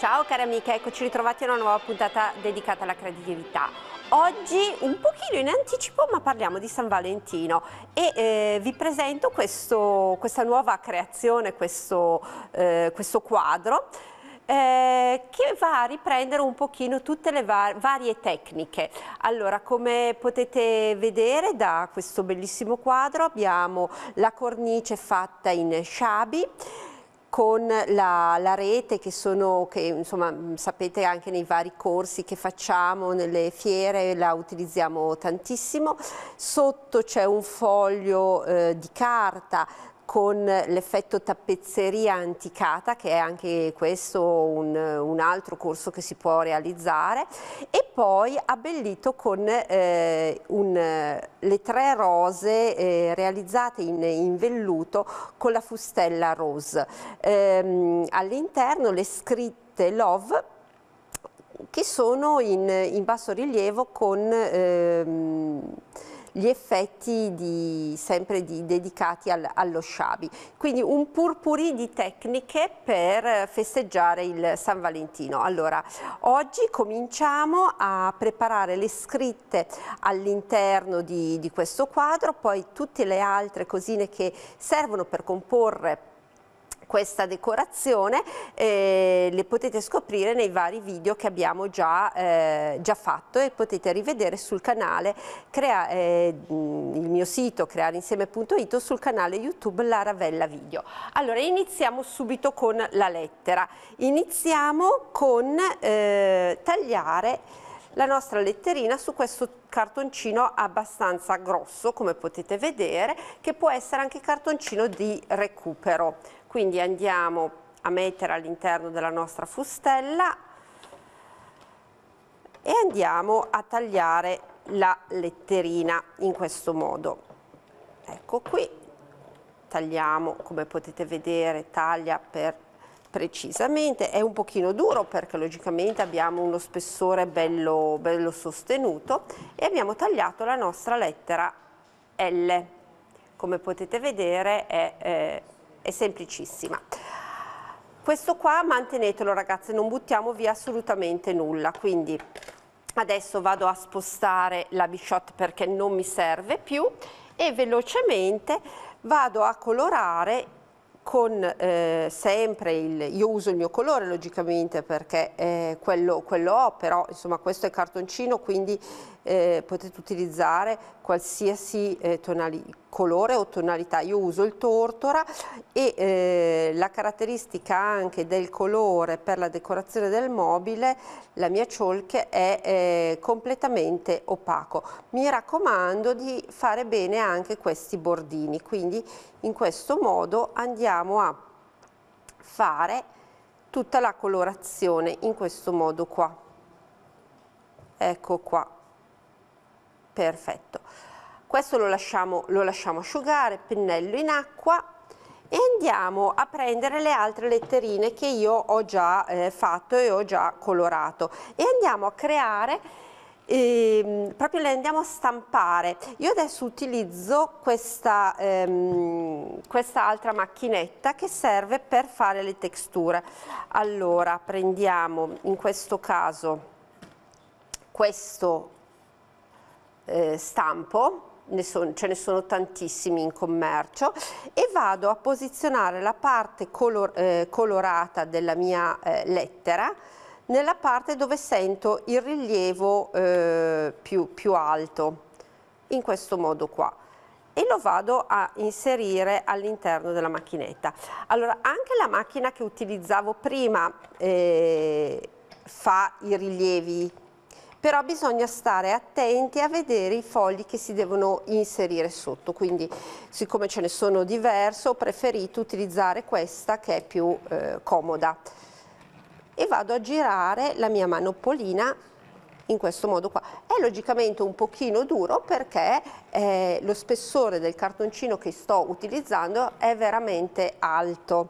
Ciao cari amiche, eccoci ritrovati a una nuova puntata dedicata alla creatività. Oggi un pochino in anticipo ma parliamo di San Valentino e eh, vi presento questo, questa nuova creazione, questo, eh, questo quadro eh, che va a riprendere un pochino tutte le var varie tecniche. Allora, come potete vedere da questo bellissimo quadro abbiamo la cornice fatta in sciabi, con la, la rete che, sono, che insomma, sapete anche nei vari corsi che facciamo, nelle fiere la utilizziamo tantissimo. Sotto c'è un foglio eh, di carta con l'effetto tappezzeria anticata che è anche questo un, un, altro corso che si può realizzare e poi abbellito con eh, un, le tre rose eh, realizzate in, in, velluto con la fustella rose. Ehm, All'interno le scritte love che sono in, in basso rilievo con... Ehm, gli effetti di, sempre di, dedicati al, allo sciabi. Quindi un purpurì di tecniche per festeggiare il San Valentino. Allora, oggi cominciamo a preparare le scritte all'interno di, di questo quadro, poi tutte le altre cosine che servono per comporre questa decorazione eh, le potete scoprire nei vari video che abbiamo già, eh, già fatto e potete rivedere sul canale crea, eh, il mio sito creareinsieme.it sul canale YouTube La Ravella Video. Allora iniziamo subito con la lettera. Iniziamo con eh, tagliare la nostra letterina su questo cartoncino abbastanza grosso come potete vedere che può essere anche cartoncino di recupero quindi andiamo a mettere all'interno della nostra fustella e andiamo a tagliare la letterina in questo modo ecco qui tagliamo come potete vedere taglia per precisamente è un pochino duro perché logicamente abbiamo uno spessore bello, bello sostenuto e abbiamo tagliato la nostra lettera L come potete vedere è eh, è semplicissima. Questo qua mantenetelo ragazze, non buttiamo via assolutamente nulla, quindi adesso vado a spostare la bishot perché non mi serve più e velocemente vado a colorare con eh, sempre il io uso il mio colore logicamente perché eh, quello, quello ho però insomma questo è cartoncino quindi eh, potete utilizzare qualsiasi eh, tonali, colore o tonalità. Io uso il tortora e eh, la caratteristica anche del colore per la decorazione del mobile, la mia chalk è eh, completamente opaco. Mi raccomando di fare bene anche questi bordini, quindi in questo modo andiamo a fare tutta la colorazione in questo modo qua ecco qua perfetto questo lo lasciamo, lo lasciamo asciugare pennello in acqua e andiamo a prendere le altre letterine che io ho già eh, fatto e ho già colorato e andiamo a creare eh, proprio le andiamo a stampare io adesso utilizzo questa ehm, questa altra macchinetta che serve per fare le texture allora prendiamo in questo caso questo eh, stampo, ne sono, ce ne sono tantissimi in commercio e vado a posizionare la parte color, eh, colorata della mia eh, lettera nella parte dove sento il rilievo eh, più, più, alto, in questo modo qua e lo vado a inserire all'interno della macchinetta. Allora, anche la macchina che utilizzavo prima eh, fa i rilievi però bisogna stare attenti a vedere i fogli che si devono inserire sotto, quindi siccome ce ne sono diverse ho preferito utilizzare questa che è più eh, comoda e vado a girare la mia manopolina in questo modo qua. È logicamente un pochino duro perché eh, lo spessore del cartoncino che sto utilizzando è veramente alto.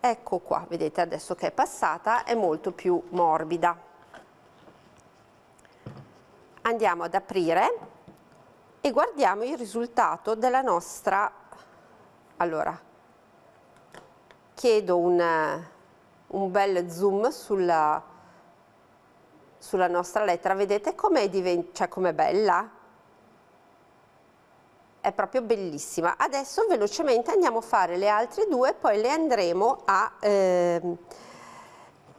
Ecco qua, vedete adesso che è passata è molto più morbida andiamo ad aprire e guardiamo il risultato della nostra allora chiedo un, un bel zoom sulla, sulla nostra lettera vedete com'è cioè com bella è proprio bellissima adesso velocemente andiamo a fare le altre due poi le andremo a eh,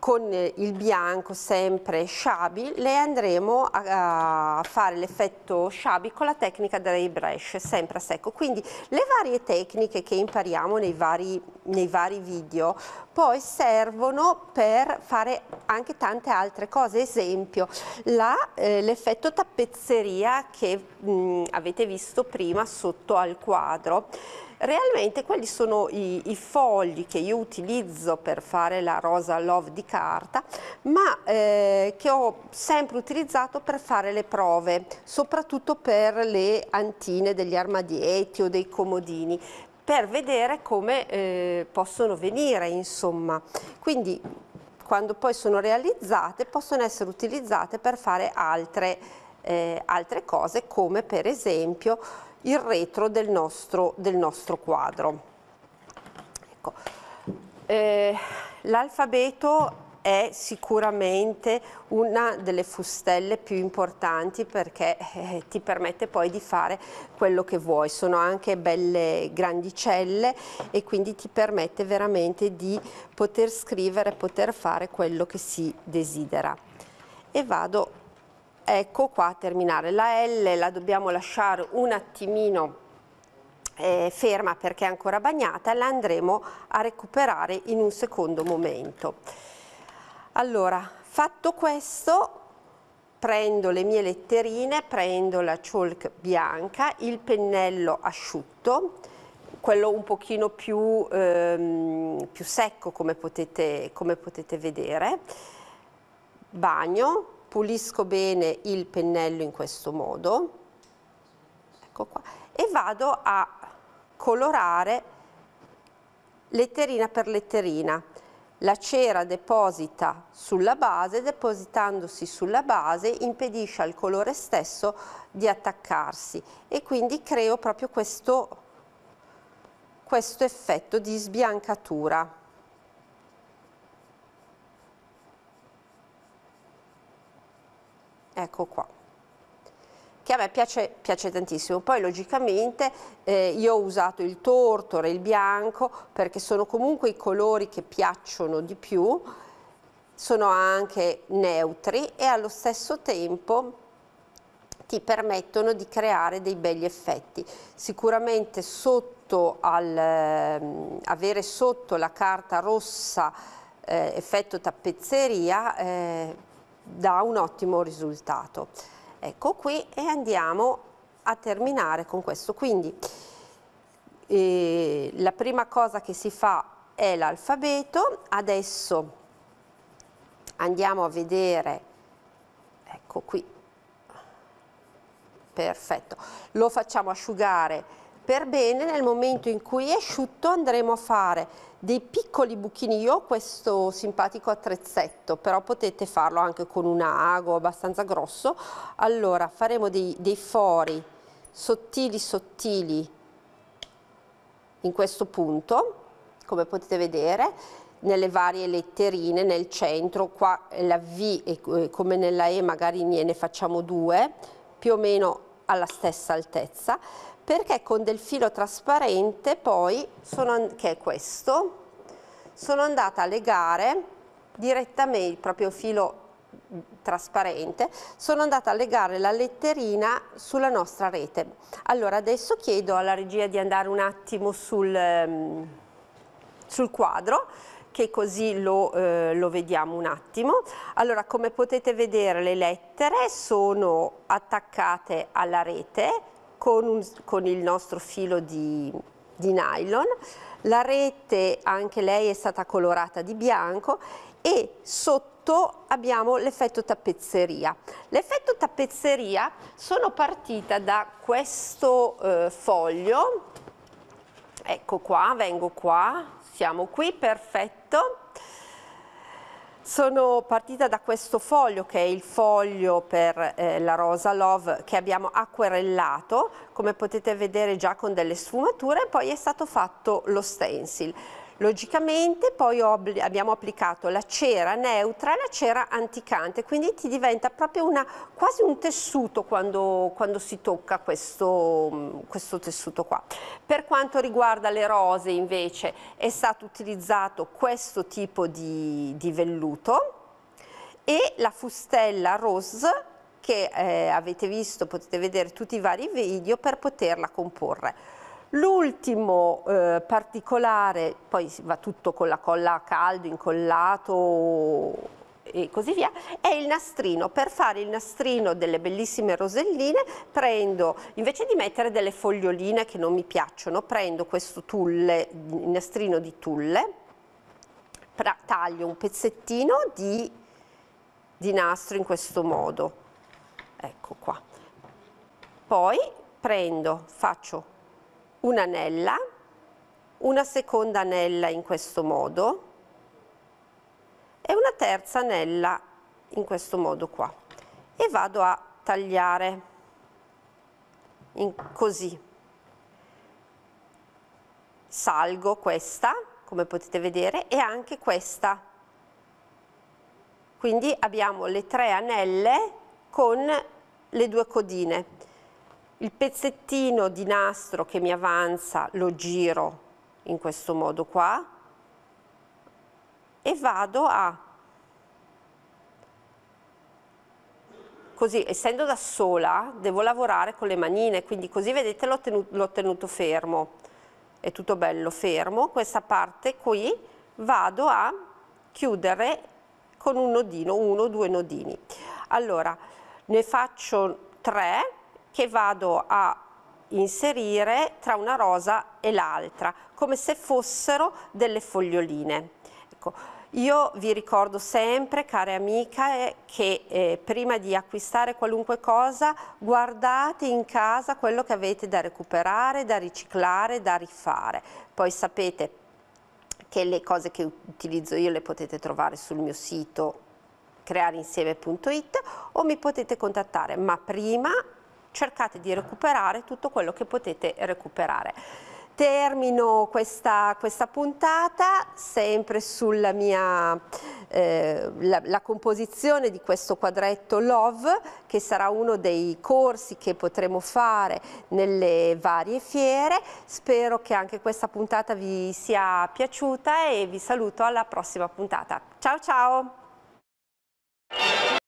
con eh, il bianco sempre sciabi le andremo a, a fare l'effetto sciabi con la tecnica dei brush sempre a secco quindi le varie tecniche che impariamo nei vari, nei vari video poi servono per fare anche tante altre cose esempio eh, l'effetto eh, tappezzeria che mh, mm, avete visto prima sotto al quadro realmente quelli sono i, i, fogli che io utilizzo per fare la rosa love di carta, ma eh, che ho sempre utilizzato per fare le prove, soprattutto per le antine degli armadietti o dei comodini per vedere come eh, possono venire insomma quindi quando poi sono realizzate possono essere utilizzate per fare altre, eh, altre cose come per esempio il retro del nostro, del nostro quadro. Ecco. Eh, L'alfabeto è sicuramente una delle fustelle più importanti perché eh, ti permette poi di fare quello che vuoi, sono anche belle grandicelle e quindi ti permette veramente di poter scrivere, poter fare quello che si desidera. E vado ecco qua a terminare. La L la dobbiamo lasciare un attimino eh, ferma perché è ancora bagnata, la andremo a recuperare in un secondo momento. Allora, fatto questo, prendo le mie letterine, prendo la chalk bianca, il pennello asciutto, quello un pochino più, ehm, più secco come potete, come potete vedere, bagno, pulisco bene il pennello in questo modo ecco qua, e vado a colorare letterina per letterina la cera deposita sulla base, depositandosi sulla base impedisce al colore stesso di attaccarsi e quindi creo proprio questo, questo effetto di sbiancatura. ecco qua che a me piace, piace tantissimo. Poi logicamente eh, io ho usato il tortore, il bianco, perché sono comunque i colori che piacciono di più, sono anche neutri e allo stesso tempo ti permettono di creare dei belli effetti. Sicuramente sotto al, eh, avere sotto la carta rossa eh, effetto tappezzeria eh, dà un ottimo risultato. Ecco qui e andiamo a terminare con questo. Quindi eh, la prima cosa che si fa è l'alfabeto, adesso andiamo a vedere, ecco qui, perfetto, lo facciamo asciugare per bene nel momento in cui è asciutto andremo a fare dei piccoli buchini io ho questo simpatico attrezzetto però potete farlo anche con un ago abbastanza grosso allora faremo dei, dei fori sottili sottili in questo punto come potete vedere nelle varie letterine nel centro qua la V e eh, come nella E magari ne facciamo due più o meno alla stessa altezza perché con del filo trasparente poi, sono, che è questo, sono andata a legare direttamente il proprio filo trasparente, sono andata a legare la letterina sulla nostra rete. Allora adesso chiedo alla regia di andare un attimo sul, ehm, sul quadro che così lo, eh, lo, vediamo un attimo. Allora come potete vedere le lettere sono attaccate alla rete con, un, con il nostro filo di, di nylon, la rete anche lei è stata colorata di bianco e sotto abbiamo l'effetto tappezzeria. L'effetto tappezzeria sono partita da questo eh, foglio, ecco qua, vengo qua, siamo qui, perfetto, sono partita da questo foglio che è il foglio per eh, la rosa love che abbiamo acquerellato, come potete vedere già con delle sfumature, e poi è stato fatto lo stencil. Logicamente poi abbiamo applicato la cera neutra e la cera anticante, quindi ti diventa proprio una, quasi un tessuto quando, quando si tocca questo, questo tessuto qua. Per quanto riguarda le rose invece è stato utilizzato questo tipo di, di velluto e la fustella rose che eh, avete visto, potete vedere tutti i vari video per poterla comporre. L'ultimo eh, particolare, poi va tutto con la colla a caldo, incollato e così via, è il nastrino. Per fare il nastrino delle bellissime roselline prendo, invece di mettere delle foglioline che non mi piacciono, prendo questo tulle, il nastrino di tulle, taglio un pezzettino di, di nastro in questo modo, ecco qua. Poi prendo, faccio un'anella, una seconda anella in questo modo e una terza anella in questo modo qua e vado a tagliare in, così salgo questa come potete vedere e anche questa quindi abbiamo le tre anelle con le due codine il pezzettino di nastro che mi avanza lo giro in questo modo qua e vado a così essendo da sola devo lavorare con le manine quindi così vedete l'ho tenuto, tenuto fermo è tutto bello fermo questa parte qui vado a chiudere con un nodino uno due nodini allora ne faccio tre che vado a inserire tra una rosa e l'altra, come se fossero delle foglioline. Ecco, io vi ricordo sempre, care amiche, che eh, prima di acquistare qualunque cosa guardate in casa quello che avete da recuperare, da riciclare, da rifare. Poi sapete che le cose che utilizzo io le potete trovare sul mio sito creareinsieme.it o mi potete contattare, ma prima cercate di recuperare tutto quello che potete recuperare. Termino questa, questa puntata sempre sulla mia, eh, la, la composizione di questo quadretto Love che sarà uno dei corsi che potremo fare nelle varie fiere. Spero che anche questa puntata vi sia piaciuta e vi saluto alla prossima puntata. Ciao ciao!